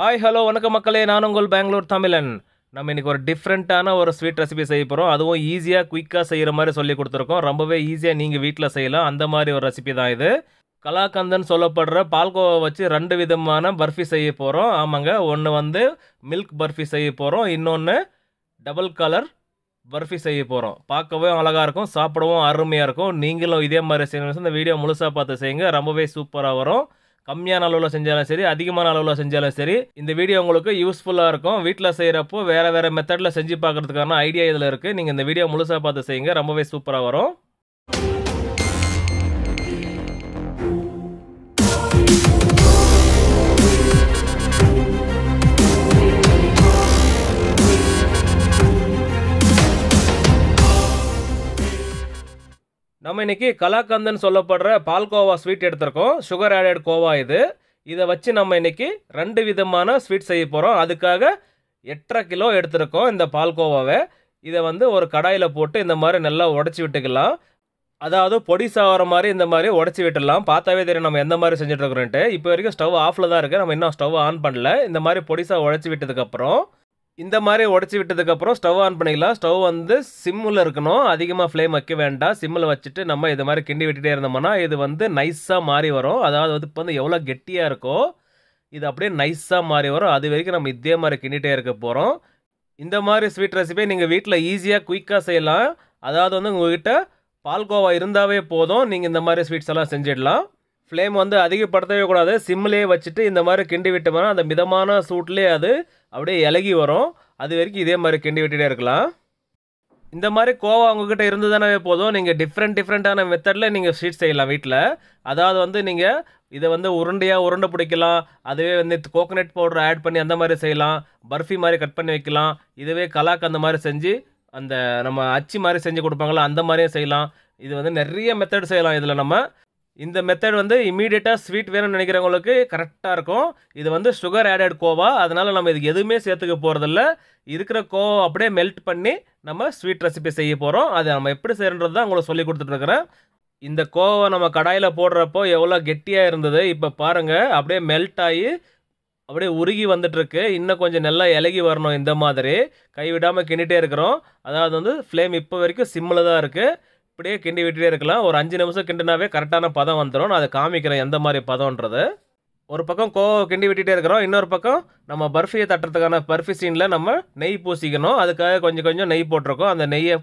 hi hello வணக்கம் மக்களே நான் உங்கள் பெங்களூர் தமிழன் நம்ம இன்றைக்கி ஒரு டிஃப்ரெண்ட்டான ஒரு ஸ்வீட் ரெசிபி செய்ய போகிறோம் அதுவும் ஈஸியாக குயிக்காக செய்கிற மாதிரி சொல்லி கொடுத்துருக்கோம் ரொம்பவே ஈஸியாக நீங்கள் வீட்டில் செய்யலாம் அந்த மாதிரி ஒரு ரெசிபி தான் இது கலாக்கந்தன் சொல்லப்படுற பால்கோவா வச்சு ரெண்டு விதமான பர்ஃபி செய்ய போகிறோம் ஆமாங்க ஒன்று வந்து மில்க் பர்ஃபி செய்ய போகிறோம் இன்னொன்று டபுள் கலர் பர்ஃபி செய்ய போகிறோம் பார்க்கவே அழகாக இருக்கும் சாப்பிடவும் அருமையாக இருக்கும் நீங்களும் இதே மாதிரி செய்யணும் இந்த வீடியோ முழுசாக பார்த்து செய்யுங்க ரொம்பவே சூப்பராக வரும் கம்மியான அளவில் செஞ்சாலும் சரி அதிகமான அளவில் செஞ்சாலும் சரி இந்த வீடியோ உங்களுக்கு யூஸ்ஃபுல்லாக இருக்கும் வீட்டில் செய்கிறப்போ வேறு வேறு மெத்தடில் செஞ்சு பார்க்குறதுக்கான ஐடியா இதில் இருக்குது நீங்கள் இந்த வீடியோ முழுசாக பார்த்து செய்யுங்க ரொம்பவே சூப்பராக வரும் நம்ம இன்றைக்கி கலாக்கந்தன் சொல்லப்படுற பால்கோவா ஸ்வீட் எடுத்திருக்கோம் சுகர் ஆடட் கோவா இது இதை வச்சு நம்ம இன்றைக்கி ரெண்டு விதமான ஸ்வீட் செய்ய போகிறோம் அதுக்காக எட்டரை கிலோ எடுத்திருக்கோம் இந்த பால்கோவாவை இதை வந்து ஒரு கடாயில் போட்டு இந்த மாதிரி நல்லா உடச்சி விட்டுக்கலாம் அதாவது பொடி சாகிற மாதிரி இந்த மாதிரி உடச்சி விட்டுடலாம் பார்த்தாவே தெரியும் நம்ம எந்த மாதிரி இருக்கிறோன்ட்டு இப்போ வரைக்கும் ஸ்டவ் ஆஃபில் தான் இருக்குது நம்ம இன்னும் ஸ்டவ் ஆன் பண்ணல இந்த மாதிரி பொடிசாக உடச்சி விட்டதுக்கப்புறம் இந்த மாதிரி உடச்சி விட்டதுக்கப்புறம் ஸ்டவ் ஆன் பண்ணிக்கலாம் ஸ்டவ் வந்து சிம்மில் இருக்கணும் அதிகமாக ஃப்ளேம் வைக்க வேண்டாம் சிம்மில் வச்சுட்டு நம்ம இது மாதிரி கிண்டி விட்டுகிட்டே இருந்தோம்னா இது வந்து நைஸாக மாறி வரும் அதாவது வந்து இப்போ வந்து எவ்வளோ கெட்டியாக இருக்கோ இது அப்படியே நைஸாக மாறி வரும் அது வரைக்கும் நம்ம இதே மாதிரி கிண்டிகிட்டே இருக்க போகிறோம் இந்த மாதிரி ஸ்வீட் ரெசிபியை நீங்கள் வீட்டில் ஈஸியாக குயிக்காக செய்யலாம் அதாவது வந்து உங்கள்கிட்ட பால்கோவா இருந்தாவே போதும் நீங்கள் இந்த மாதிரி ஸ்வீட்ஸ் எல்லாம் செஞ்சிடலாம் ஃப்ளேம் வந்து அதிகப்படுத்தவே கூடாது சிம்லேயே வச்சுட்டு இந்த மாதிரி கிண்டி விட்டோம்னா அந்த மிதமான சூட்லேயே அது அப்படியே இலகி வரும் அது வரைக்கும் இதே மாதிரி கிண்டி விட்டுகிட்டே இருக்கலாம் இந்த மாதிரி கோவா உங்ககிட்ட தானே போதும் நீங்கள் டிஃப்ரெண்ட் டிஃப்ரெண்ட்டான மெத்தடில் நீங்கள் ஸ்வீட் செய்யலாம் வீட்டில் அதாவது வந்து நீங்கள் இதை வந்து உருண்டையாக உருண்டை பிடிக்கலாம் அதுவே வந்து கோகனட் பவுடர் ஆட் பண்ணி அந்த மாதிரி செய்யலாம் பர்ஃபி மாதிரி கட் பண்ணி வைக்கலாம் இதுவே கலாக் அந்த மாதிரி செஞ்சு அந்த நம்ம அச்சு மாதிரி செஞ்சு கொடுப்பாங்களா அந்த மாதிரியும் செய்யலாம் இது வந்து நிறைய மெத்தட் செய்யலாம் இதில் நம்ம இந்த மெத்தட் வந்து இமீடியட்டாக ஸ்வீட் வேணும்னு நினைக்கிறவங்களுக்கு கரெக்டாக இருக்கும் இது வந்து சுகர் ஆடட் கோவா அதனால் நம்ம இதுக்கு எதுவுமே சேர்த்துக்க போகிறதில்ல இருக்கிற கோவா அப்படியே மெல்ட் பண்ணி நம்ம ஸ்வீட் ரெசிபி செய்ய போகிறோம் அது நம்ம எப்படி செய்யறது தான் உங்களுக்கு சொல்லி கொடுத்துட்ருக்குறேன் இந்த கோவா நம்ம கடாயில் போடுறப்போ எவ்வளோ கெட்டியாக இருந்தது இப்போ பாருங்கள் அப்படியே மெல்ட் ஆகி அப்படியே உருகி வந்துட்டுருக்கு இன்னும் கொஞ்சம் நல்லா இலகி வரணும் இந்த மாதிரி கைவிடாமல் கிண்டிகிட்டே இருக்கிறோம் அதாவது வந்து ஃப்ளேம் இப்போ வரைக்கும் சிம்மில் தான் இருக்குது அப்படியே கிண்டி விட்டுட்டே இருக்கலாம் ஒரு அஞ்சு நிமிஷம் கிண்டினாவே கரெக்டான பதம் வந்துடும் நான் அதை காமிக்கிறேன் எந்த மாதிரி பதம்ன்றது ஒரு பக்கம் கோ கிண்டி விட்டுகிட்டே இருக்கிறோம் இன்னொரு பக்கம் நம்ம பர்ஃபியை தட்டுறதுக்கான பர்ஃபி சீனில் நம்ம நெய் பூசிக்கணும் அதுக்காக கொஞ்சம் கொஞ்சம் நெய் போட்டிருக்கோம் அந்த நெய்யை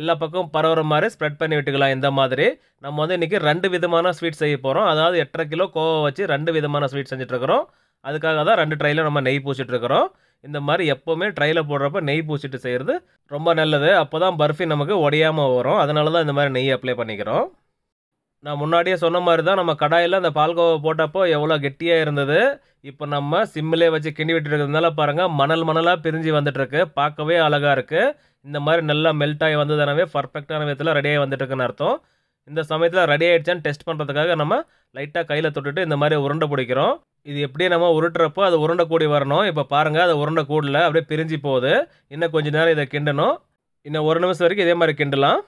எல்லா பக்கம் பரவுற மாதிரி ஸ்ப்ரெட் பண்ணி விட்டுக்கலாம் இந்த மாதிரி நம்ம வந்து இன்றைக்கி ரெண்டு விதமான ஸ்வீட் செய்ய போகிறோம் அதாவது எட்டரை கிலோ கோவை வச்சு ரெண்டு விதமான ஸ்வீட் செஞ்சிட்ருக்கிறோம் அதுக்காக தான் ரெண்டு ட்ரையில் நம்ம நெய் பூசிட்ருக்கிறோம் இந்த மாதிரி எப்போவுமே ட்ரையில் போடுறப்ப நெய் பூசிட்டு செய்கிறது ரொம்ப நல்லது அப்போ தான் பர்ஃபி நமக்கு உடையாமல் வரும் அதனால தான் இந்த மாதிரி நெய் அப்ளை பண்ணிக்கிறோம் நான் முன்னாடியே சொன்ன மாதிரி தான் நம்ம கடாயில் அந்த பால்கோவை போட்டப்போ எவ்வளோ கெட்டியாக இருந்தது இப்போ நம்ம சிம்மிலே வச்சு கிண்டி விட்டுருக்கிறதுனால இருக்கிறதுனால பாருங்கள் மணல் மணலாக பிரிஞ்சு வந்துட்டுருக்கு பார்க்கவே அழகாக இருக்குது இந்த மாதிரி நல்லா மெல்ட் ஆகி வந்ததுனாவே பர்ஃபெக்டான விதத்தில் ரெடியாகி வந்துட்டுருக்குன்னு அர்த்தம் இந்த சமயத்தில் ரெடி ஆகிடுச்சான்னு டெஸ்ட் பண்ணுறதுக்காக நம்ம லைட்டாக கையில் தொட்டுட்டு இந்த மாதிரி உருண்டை பிடிக்கிறோம் இது எப்படியே நம்ம உருட்டுறப்போ அது உருண்டை கூடி வரணும் இப்போ பாருங்கள் அது உருண்டை கூடல அப்படியே பிரிஞ்சு போகுது இன்னும் கொஞ்சம் நேரம் இதை கிண்டணும் இன்னும் ஒரு நிமிஷம் வரைக்கும் இதே மாதிரி கிண்டலாம்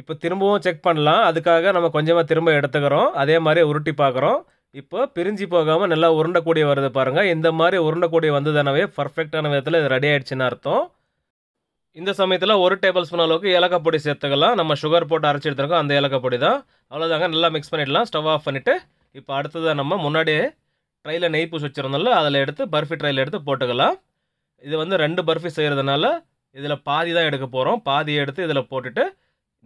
இப்போ திரும்பவும் செக் பண்ணலாம் அதுக்காக நம்ம கொஞ்சமாக திரும்ப எடுத்துக்கிறோம் அதே மாதிரி உருட்டி பார்க்குறோம் இப்போ பிரிஞ்சு போகாமல் நல்லா உருண்டை கூடிய வருது பாருங்கள் இந்த மாதிரி உருண்டை கூடிய வந்ததானவே பர்ஃபெக்டான விதத்தில் இது ரெடி ஆகிடுச்சின்னு அர்த்தம் இந்த சமயத்தில் ஒரு டேபிள் ஸ்பூன் அளவுக்கு ஏலக்காய் பொடி சேர்த்துக்கலாம் நம்ம சுகர் போட்டு அரைச்சி எடுத்துருக்கோம் அந்த ஏலக்காய் பொடி தான் அவ்வளோதாங்க நல்லா மிக்ஸ் பண்ணிடலாம் ஸ்டவ் ஆஃப் பண்ணிவிட்டு இப்போ அடுத்ததாக நம்ம முன்னாடியே ட்ரையில் நெய் பூசி வச்சுருந்தோம்ல அதில் எடுத்து பர்ஃபி ட்ரையில் எடுத்து போட்டுக்கலாம் இது வந்து ரெண்டு பர்ஃபி செய்கிறதுனால இதில் பாதி தான் எடுக்க போகிறோம் பாதி எடுத்து இதில் போட்டுட்டு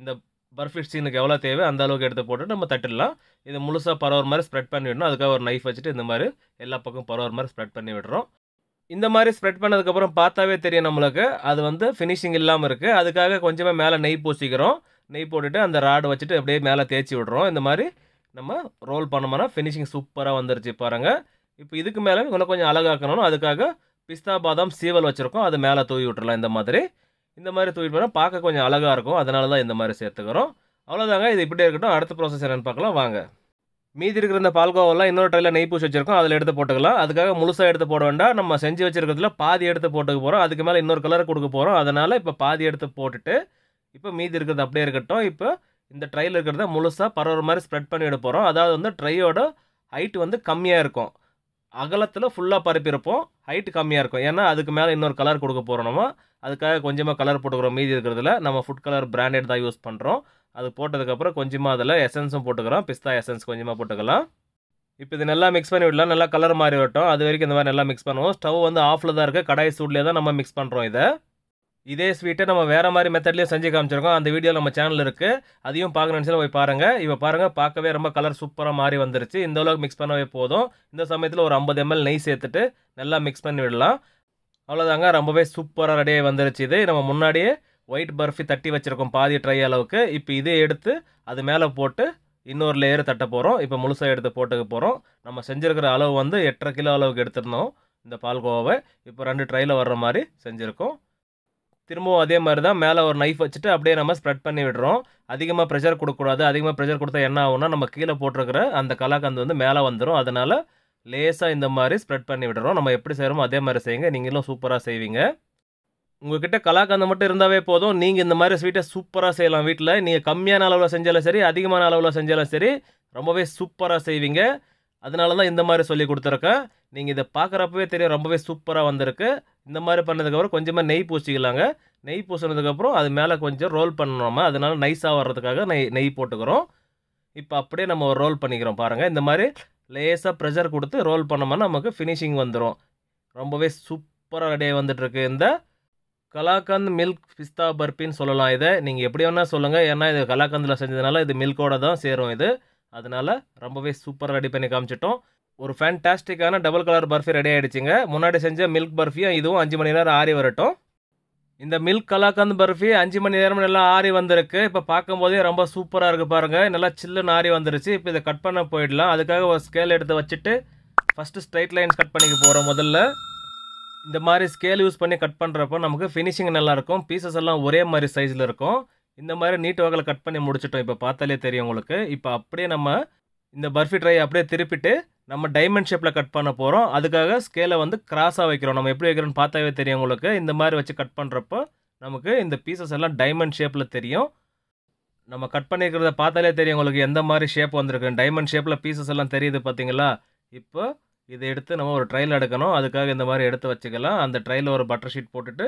இந்த பர்ஃபி சீனுக்கு எவ்வளோ தேவை அந்த அளவுக்கு எடுத்து போட்டு நம்ம தட்டிடலாம் இது முழுசாக பரவுற மாதிரி ஸ்ப்ரெட் பண்ணி விடணும் அதுக்காக ஒரு நைஃப் வச்சுட்டு இந்த மாதிரி எல்லா பக்கம் பரவுற மாதிரி ஸ்ப்ரெட் பண்ணி விடுறோம் இந்த மாதிரி ஸ்ப்ரெட் பண்ணதுக்கப்புறம் பார்த்தாவே தெரியும் நம்மளுக்கு அது வந்து ஃபினிஷிங் இல்லாமல் இருக்குது அதுக்காக கொஞ்சமாக மேலே நெய் பூசிக்கிறோம் நெய் போட்டுட்டு அந்த ராடு வச்சுட்டு அப்படியே மேலே தேய்ச்சி விட்றோம் இந்த மாதிரி நம்ம ரோல் பண்ணோம்னா ஃபினிஷிங் சூப்பராக வந்துருச்சு பாருங்கள் இப்போ இதுக்கு மேலே இன்னும் கொஞ்சம் அழகாக்கணும் அதுக்காக பிஸ்தா பாதாம் சீவல் வச்சுருக்கோம் அது மேலே தூவி விட்டுறலாம் இந்த மாதிரி இந்த மாதிரி தூவி போனால் பார்க்க கொஞ்சம் அழகாக இருக்கும் அதனால தான் இந்த மாதிரி சேர்த்துக்கிறோம் அவ்வளோதாங்க இது இப்படியே இருக்கட்டும் அடுத்த ப்ராசஸ் என்னென்னு பார்க்கலாம் வாங்க மீதி இருக்கிற இந்த பால்கோவெல்லாம் இன்னொரு ட்ரையில் நெய் பூசி வச்சிருக்கோம் அதில் எடுத்து போட்டுக்கலாம் அதுக்காக முழுசாக எடுத்து போட வேண்டாம் நம்ம செஞ்சு வச்சிருக்கிறதுல பாதி எடுத்து போட்டுக்க போகிறோம் அதுக்கு மேலே இன்னொரு கலர் கொடுக்க போகிறோம் அதனால் இப்போ பாதி எடுத்து போட்டுட்டு இப்போ மீதி இருக்கிறது அப்படியே இருக்கட்டும் இப்போ இந்த ட்ரையில் இருக்கிறத முழுசாக பரவுற மாதிரி ஸ்ப்ரெட் பண்ணி விட போகிறோம் அதாவது வந்து ட்ரையோட ஹைட் வந்து கம்மியாக இருக்கும் அகலத்தில் ஃபுல்லாக பரப்பியிருப்போம் ஹைட்டு கம்மியாக இருக்கும் ஏன்னா அதுக்கு மேலே இன்னொரு கலர் கொடுக்க போகிறோம் நம்ம அதுக்காக கொஞ்சமாக கலர் போட்டுக்கிறோம் மீதி இருக்கிறதுல நம்ம ஃபுட் கலர் பிராண்டட் தான் யூஸ் பண்ணுறோம் அது போட்டதுக்கப்புறம் கொஞ்சமாக அதில் எசன்ஸும் போட்டுக்கிறோம் பிஸ்தா எசன்ஸ் கொஞ்சமாக போட்டுக்கலாம் இப்போ இது நல்லா மிக்ஸ் பண்ணி விடலாம் நல்லா கலர் மாறி விட்டோம் அது வரைக்கும் இந்த மாதிரி நல்லா மிக்ஸ் பண்ணுவோம் ஸ்டவ் வந்து ஆஃபில் தான் இருக்குது கடாய் சூட்லேயே தான் நம்ம மிக்ஸ் பண்ணுறோம் இதை இதே ஸ்வீட்டை நம்ம வேறு மாதிரி மெத்தட்லேயே செஞ்சு காமிச்சிருக்கோம் அந்த வீடியோ நம்ம சேனல் இருக்குது அதையும் பார்க்கணுன்னு போய் பாருங்கள் இப்போ பாருங்கள் பார்க்கவே ரொம்ப கலர் சூப்பராக மாறி வந்துருச்சு இந்த அளவுக்கு மிக்ஸ் பண்ணவே போதும் இந்த சமயத்தில் ஒரு ஐம்பது எம்எல் நெய் சேர்த்துட்டு நல்லா மிக்ஸ் பண்ணி விடலாம் அவ்வளோதாங்க ரொம்பவே சூப்பராக ரெடியாக வந்துருச்சு இது நம்ம முன்னாடியே ஒயிட் பர்ஃபி தட்டி வச்சுருக்கோம் பாதி ட்ரை அளவுக்கு இப்போ இதே எடுத்து அது மேலே போட்டு இன்னொரு லேயர் தட்ட போகிறோம் இப்போ முழுசாக எடுத்து போட்டுக்க போகிறோம் நம்ம செஞ்சுருக்கிற அளவு வந்து எட்டரை கிலோ அளவுக்கு எடுத்திருந்தோம் இந்த பால்கோவாவை இப்போ ரெண்டு ட்ரையில் வர்ற மாதிரி செஞ்சுருக்கோம் திரும்பவும் அதே மாதிரி தான் மேலே ஒரு நைஃப் வச்சுட்டு அப்படியே நம்ம ஸ்ப்ரெட் பண்ணி விடுறோம் அதிகமாக ப்ரெஷர் கொடுக்கக்கூடாது அதிகமாக ப்ரெஷர் கொடுத்தா என்ன ஆகும்னா நம்ம கீழே போட்டிருக்கிற அந்த கலாக்கந்து வந்து மேலே வந்துடும் அதனால் லேசாக இந்த மாதிரி ஸ்ப்ரெட் பண்ணி விடுறோம் நம்ம எப்படி செய்கிறோமோ அதே மாதிரி செய்யுங்க நீங்களும் சூப்பராக செய்வீங்க உங்ககிட்ட கலாக்கந்தம் மட்டும் இருந்தாவே போதும் நீங்கள் இந்த மாதிரி ஸ்வீட்டை சூப்பராக செய்யலாம் வீட்டில் நீங்கள் கம்மியான அளவில் செஞ்சாலும் சரி அதிகமான அளவில் செஞ்சாலும் சரி ரொம்பவே சூப்பராக செய்வீங்க அதனால தான் இந்த மாதிரி சொல்லி கொடுத்துருக்கேன் நீங்கள் இதை பார்க்குறப்பவே தெரியும் ரொம்பவே சூப்பராக வந்திருக்கு இந்த மாதிரி பண்ணதுக்கப்புறம் கொஞ்சமாக நெய் பூச்சிக்கலாங்க நெய் பூசினதுக்கப்புறம் அது மேலே கொஞ்சம் ரோல் பண்ணணுமா அதனால நைஸாக வர்றதுக்காக நெய் நெய் போட்டுக்கிறோம் இப்போ அப்படியே நம்ம ரோல் பண்ணிக்கிறோம் பாருங்கள் இந்த மாதிரி லேசாக ப்ரெஷர் கொடுத்து ரோல் பண்ணோம்னா நமக்கு ஃபினிஷிங் வந்துடும் ரொம்பவே சூப்பராக ரெடியாக வந்துட்டுருக்கு இந்த கலாக்கந்த் மில்க் பிஸ்தா பர்பின்னு சொல்லலாம் இதை நீங்கள் எப்படி வேணால் சொல்லுங்கள் ஏன்னா இது கலாக்கந்தில் செஞ்சதுனால இது மில்கோட தான் சேரும் இது அதனால் ரொம்பவே சூப்பராக ரெடி பண்ணி காமிச்சிட்டோம் ஒரு ஃபேன்டாஸ்டிக்கான டபுள் கலர் பர்ஃபி ரெடி ஆகிடுச்சிங்க முன்னாடி செஞ்ச மில்க் பர்ஃபியும் இதுவும் அஞ்சு மணி நேரம் ஆறி வரட்டும் இந்த மில்க் கலாக்கந்த் பர்ஃபி அஞ்சு மணி நேரம் நல்லா ஆறி வந்திருக்கு இப்போ பார்க்கும்போதே ரொம்ப சூப்பராக இருக்குது பாருங்கள் நல்லா சில்லுன்னு ஆறி வந்துருச்சு இப்போ இதை கட் பண்ண போயிடலாம் அதுக்காக ஒரு ஸ்கேல் எடுத்து வச்சுட்டு ஃபஸ்ட்டு ஸ்ட்ரைட் லைன்ஸ் கட் பண்ணிக்க போகிறோம் முதல்ல இந்த மாதிரி ஸ்கேல் யூஸ் பண்ணி கட் பண்ணுறப்போ நமக்கு ஃபினிஷிங் நல்லாயிருக்கும் பீசஸ் எல்லாம் ஒரே மாதிரி சைஸில் இருக்கும் இந்த மாதிரி நீட் வகையில் கட் பண்ணி முடிச்சிட்டோம் இப்போ பார்த்தாலே தெரியும் உங்களுக்கு இப்போ அப்படியே நம்ம இந்த பர்ஃபி ட்ரை அப்படியே திருப்பிட்டு நம்ம டைமண்ட் ஷேப்பில் கட் பண்ண போகிறோம் அதுக்காக ஸ்கேலை வந்து கிராஸாக வைக்கிறோம் நம்ம எப்படி வைக்கிறோன்னு பார்த்தாவே தெரியும் உங்களுக்கு இந்த மாதிரி வச்சு கட் பண்ணுறப்போ நமக்கு இந்த பீசஸ் எல்லாம் டைமண்ட் ஷேப்பில் தெரியும் நம்ம கட் பண்ணியிருக்கிறத பார்த்தாலே தெரியும் உங்களுக்கு எந்த மாதிரி ஷேப் வந்திருக்கு டைமண்ட் ஷேப்பில் பீசஸ் எல்லாம் தெரியுது பார்த்தீங்களா இப்போ இதை எடுத்து நம்ம ஒரு ட்ரையல் எடுக்கணும் அதுக்காக இந்த மாதிரி எடுத்து வச்சுக்கலாம் அந்த ட்ரையில் ஒரு பட்டர் ஷீட் போட்டுட்டு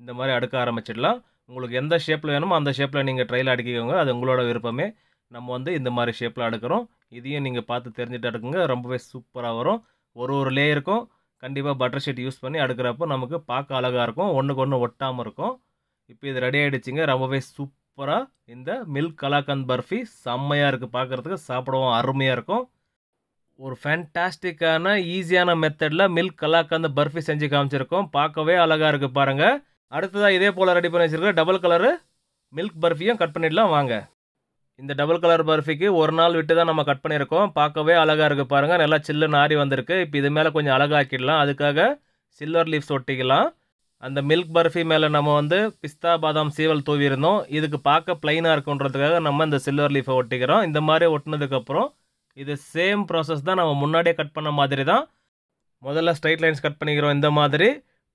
இந்த மாதிரி அடுக்க ஆரம்பிச்சிடலாம் உங்களுக்கு எந்த ஷேப்பில் வேணுமோ அந்த ஷேப்பில் நீங்கள் ட்ரையில் அடுக்கிக்கோங்க அது உங்களோட விருப்பமே நம்ம வந்து இந்த மாதிரி ஷேப்பில் அடுக்கிறோம் இதையும் நீங்கள் பார்த்து தெரிஞ்சுட்டு அடுக்குங்க ரொம்பவே சூப்பராக வரும் ஒரு ஒரு லேயருக்கும் கண்டிப்பாக பட்டர் ஷீட் யூஸ் பண்ணி அடுக்கிறப்போ நமக்கு பார்க்க அழகாக இருக்கும் ஒன்றுக்கு ஒன்று ஒட்டாமல் இருக்கும் இப்போ இது ரெடி ஆகிடுச்சிங்க ரொம்பவே சூப்பராக இந்த மில்க் கலாக்கந்த் பர்ஃபி செம்மையாக இருக்குது பார்க்குறதுக்கு சாப்பிடவும் அருமையாக இருக்கும் ஒரு ஃபேன்டாஸ்டிக்கான ஈஸியான மெத்தடில் மில்க் கலாக்காந்து பர்ஃபி செஞ்சு காமிச்சிருக்கோம் பார்க்கவே அழகாக இருக்குது பாருங்கள் அடுத்ததாக இதே போல் ரெடி பண்ணி வச்சுருக்க டபுள் கலரு மில்க் பர்ஃபியும் கட் பண்ணிடலாம் வாங்க இந்த டபுள் கலர் பர்ஃபிக்கு ஒரு நாள் விட்டு தான் நம்ம கட் பண்ணியிருக்கோம் பார்க்கவே அழகாக இருக்குது பாருங்கள் நல்லா சில்லு நாரி வந்திருக்கு இப்போ இது மேலே கொஞ்சம் அழகாக்கிடலாம் அதுக்காக சில்வர் லீஃப்ஸ் ஒட்டிக்கலாம் அந்த மில்க் பர்ஃபி மேலே நம்ம வந்து பிஸ்தா பாதாம் சீவல் தூவிருந்தோம் இதுக்கு பார்க்க பிளைனாக இருக்குன்றதுக்காக நம்ம இந்த சில்வர் லீஃபை ஒட்டிக்கிறோம் இந்த மாதிரி ஒட்டினதுக்கப்புறம் இது சேம் ப்ராசஸ் தான் நம்ம முன்னாடியே கட் பண்ண மாதிரி தான் முதல்ல ஸ்ட்ரைட் லைன்ஸ் கட் பண்ணிக்கிறோம் இந்த மாதிரி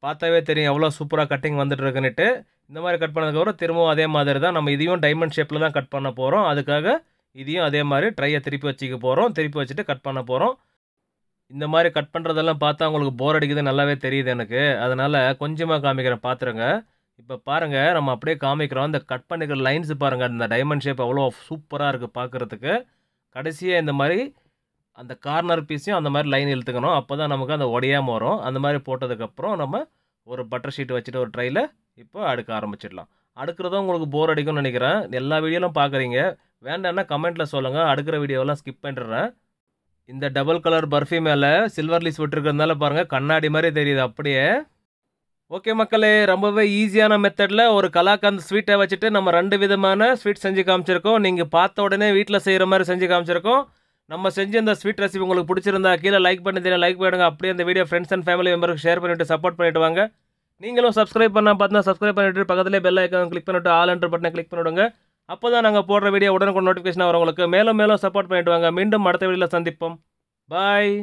பார்த்தாவே தெரியும் எவ்வளோ சூப்பராக கட்டிங் வந்துட்டு இருக்குன்னுட்டு இந்த மாதிரி கட் பண்ணதுக்கப்புறம் திரும்பவும் அதே மாதிரி தான் நம்ம இதையும் டைமண்ட் ஷேப்பில் தான் கட் பண்ண போகிறோம் அதுக்காக இதையும் அதே மாதிரி ட்ரையை திருப்பி வச்சுக்க போகிறோம் திருப்பி வச்சுட்டு கட் பண்ண போகிறோம் இந்த மாதிரி கட் பண்ணுறதெல்லாம் பார்த்தா உங்களுக்கு போர் அடிக்குது நல்லாவே தெரியுது எனக்கு அதனால் கொஞ்சமாக காமிக்கிறேன் பார்த்துருங்க இப்போ பாருங்கள் நம்ம அப்படியே காமிக்கிறோம் அந்த கட் பண்ணிக்கிற லைன்ஸ் பாருங்கள் அந்த டைமண்ட் ஷேப் அவ்வளோ சூப்பராக இருக்குது பார்க்குறதுக்கு கடைசியாக இந்த மாதிரி அந்த கார்னர் பீஸையும் அந்த மாதிரி லைன் இழுத்துக்கணும் அப்போ தான் நமக்கு அந்த உடையாமல் வரும் அந்த மாதிரி போட்டதுக்கப்புறம் நம்ம ஒரு பட்டர் ஷீட் வச்சுட்டு ஒரு ட்ரையில் இப்போ அடுக்க ஆரம்பிச்சிடலாம் அடுக்கிறதும் உங்களுக்கு போர் அடிக்கும்னு நினைக்கிறேன் எல்லா வீடியோலும் பார்க்குறீங்க வேண்டாம்னா கமெண்ட்டில் சொல்லுங்கள் அடுக்கிற வீடியோலாம் ஸ்கிப் பண்ணிடுறேன் இந்த டபுள் கலர் பர்ஃபி மேலே சில்வர் லீஸ் விட்டுருக்கிறதுனால பாருங்கள் கண்ணாடி மாதிரி தெரியுது அப்படியே ஓகே மக்களே ரொம்பவே ஈஸியான மெத்தடில் ஒரு கலாக்கந்த் ஸ்வீட்டை வச்சுட்டு நம்ம ரெண்டு விதமான ஸ்வீட் செஞ்சு காமிச்சிருக்கோம் நீங்கள் பார்த்த உடனே வீட்டில் செய்கிற மாதிரி செஞ்சு காமிச்சிருக்கோம் நம்ம செஞ்ச இந்த ஸ்வீட் ரெசிபி உங்களுக்கு பிடிச்சிருந்தா கீழே லைக் பண்ணி லைக் பண்ணிடுங்க அப்படியே அந்த வீடியோ ஃப்ரெண்ட்ஸ் அண்ட் ஃபேமிலி மெம்பருக்கு ஷேர் பண்ணிவிட்டு சப்போர்ட் பண்ணிவிட்டு வாங்க நீங்களும் சப்ஸ்கிரைப் பண்ணால் பார்த்தா சப்ஸ்கிரைப் பண்ணிவிட்டு பக்கத்துலேயே பெல் ஐக்கன் கிளிக் பண்ணிவிட்டு ஆல் என்ற பட்டனை கிளிக் பண்ணிவிடுங்க அப்போ தான் நாங்கள் போடுற வீடியோ உடனுக்கு நோட்டிஃபிகேஷன் வரும் உங்களுக்கு மேலும் மேலும் சப்போர்ட் பண்ணிவிட்டு வாங்க மீண்டும் அடுத்த வீடியோவில் சந்திப்போம் பாய்